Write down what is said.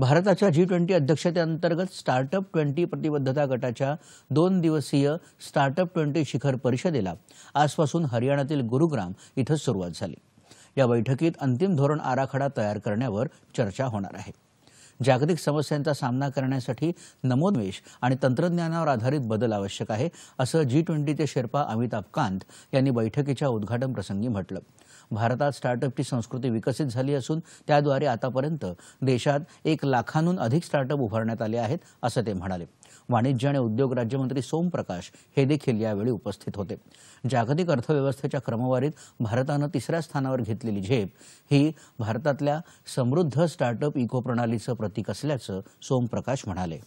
भारताच्या G twenty अध्यक्षतेअंतर्गत startup twenty प्रतिबद्धता गटाच्या दोन दिवसीय स्टार्टअप ट्वेंटी शिखर परिषदेला आजपासून हरियाणातील गुरुग्राम इथं सुरुवात झाली या बैठकीत अंतिम धोरण आराखडा तयार करण्यावर चर्चा होणार आहे जागतिक समस्यांचा सामना करण्यासाठी नमोन्वेष आणि तंत्रज्ञानावर आधारित बदल आवश्यक आहे असं जी ट्वेंटीचे शेर्पा अमिताभ कांत यांनी बैठकीच्या उद्घाटन प्रसंगी म्हटलं भारतात स्टार्टअपची संस्कृती विकसित झाली असून त्याद्वारे आतापर्यंत देशात एक लाखांहून अधिक स्टार्टअप उभारण्यात आले आहेत असं ते म्हणाले वाणिज्य आणि उद्योग राज्यमंत्री सोमप्रकाश हे देखील यावेळी उपस्थित होते जागतिक अर्थव्यवस्थेच्या क्रमवारीत भारतानं तिसऱ्या स्थानावर घेतलेली झेप ही भारतातल्या समृद्ध स्टार्टअप इको प्रणालीचं प्रतीक असल्याचं सोमप्रकाश म्हणाले